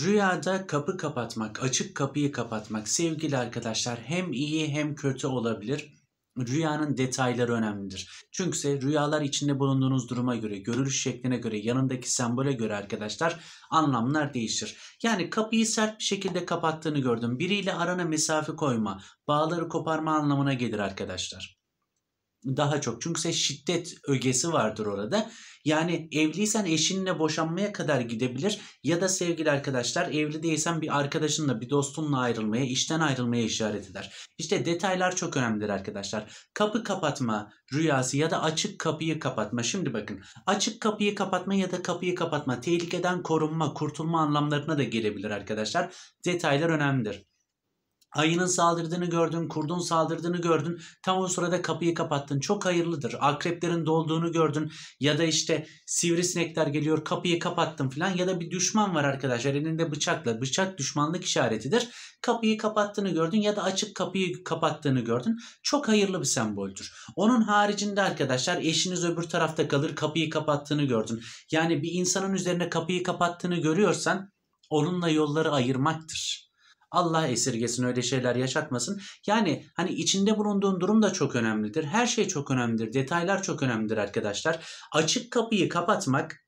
Rüyada kapı kapatmak, açık kapıyı kapatmak sevgili arkadaşlar hem iyi hem kötü olabilir. Rüyanın detayları önemlidir. Çünkü rüyalar içinde bulunduğunuz duruma göre, görülüş şekline göre, yanındaki sembole göre arkadaşlar anlamlar değişir. Yani kapıyı sert bir şekilde kapattığını gördüm. Biriyle arana mesafe koyma, bağları koparma anlamına gelir arkadaşlar daha çok. Çünkü size şiddet ögesi vardır orada. Yani evliysen eşinle boşanmaya kadar gidebilir ya da sevgili arkadaşlar evli değilsen bir arkadaşınla bir dostunla ayrılmaya, işten ayrılmaya işaret eder. İşte detaylar çok önemlidir arkadaşlar. Kapı kapatma rüyası ya da açık kapıyı kapatma. Şimdi bakın açık kapıyı kapatma ya da kapıyı kapatma tehlikeden korunma, kurtulma anlamlarına da gelebilir arkadaşlar. Detaylar önemlidir. Ayının saldırdığını gördün, kurdun saldırdığını gördün. Tam o sırada kapıyı kapattın. Çok hayırlıdır. Akreplerin dolduğunu gördün ya da işte sivrisinekler geliyor kapıyı kapattın falan ya da bir düşman var arkadaşlar elinde bıçakla. Bıçak düşmanlık işaretidir. Kapıyı kapattığını gördün ya da açık kapıyı kapattığını gördün. Çok hayırlı bir semboldür. Onun haricinde arkadaşlar eşiniz öbür tarafta kalır kapıyı kapattığını gördün. Yani bir insanın üzerine kapıyı kapattığını görüyorsan onunla yolları ayırmaktır. Allah esirgesin öyle şeyler yaşatmasın. Yani hani içinde bulunduğun durum da çok önemlidir. Her şey çok önemlidir. Detaylar çok önemlidir arkadaşlar. Açık kapıyı kapatmak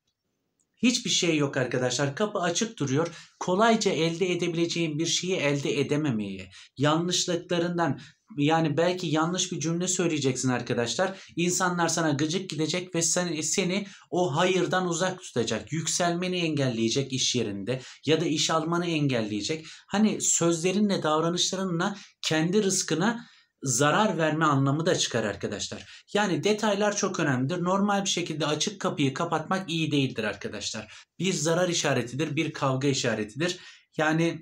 Hiçbir şey yok arkadaşlar. Kapı açık duruyor. Kolayca elde edebileceğin bir şeyi elde edememeye. yanlışlıklarından, yani belki yanlış bir cümle söyleyeceksin arkadaşlar. İnsanlar sana gıcık gidecek ve seni seni o hayırdan uzak tutacak. Yükselmeni engelleyecek iş yerinde ya da iş almanı engelleyecek. Hani sözlerinle davranışlarınla kendi rızkına zarar verme anlamı da çıkar arkadaşlar. Yani detaylar çok önemlidir. Normal bir şekilde açık kapıyı kapatmak iyi değildir arkadaşlar. Bir zarar işaretidir, bir kavga işaretidir. Yani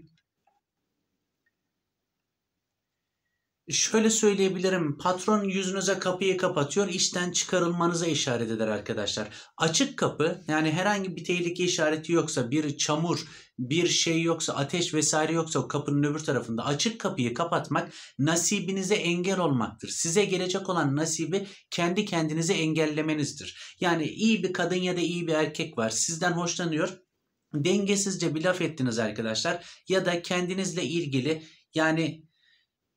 şöyle söyleyebilirim. Patron yüzünüze kapıyı kapatıyor. işten çıkarılmanıza işaret eder arkadaşlar. Açık kapı yani herhangi bir tehlike işareti yoksa bir çamur, bir şey yoksa ateş vesaire yoksa kapının öbür tarafında açık kapıyı kapatmak nasibinize engel olmaktır. Size gelecek olan nasibi kendi kendinize engellemenizdir. Yani iyi bir kadın ya da iyi bir erkek var. Sizden hoşlanıyor. Dengesizce bir laf ettiniz arkadaşlar ya da kendinizle ilgili yani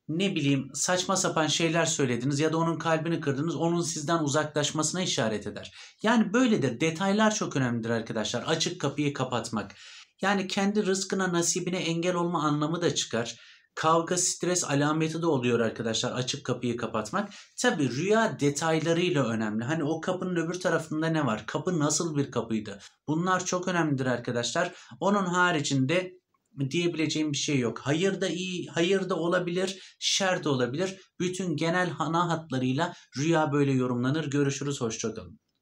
ne bileyim saçma sapan şeyler söylediniz ya da onun kalbini kırdınız onun sizden uzaklaşmasına işaret eder. Yani böyle de detaylar çok önemlidir arkadaşlar açık kapıyı kapatmak. Yani kendi rızkına nasibine engel olma anlamı da çıkar. Kavga stres alameti de oluyor arkadaşlar açık kapıyı kapatmak. Tabi rüya detaylarıyla önemli. Hani o kapının öbür tarafında ne var? Kapı nasıl bir kapıydı? Bunlar çok önemlidir arkadaşlar. Onun haricinde diyebileceğim bir şey yok. Hayır da iyi, hayır da olabilir, şer de olabilir. Bütün genel ana hatlarıyla rüya böyle yorumlanır. Görüşürüz, hoşçakalın.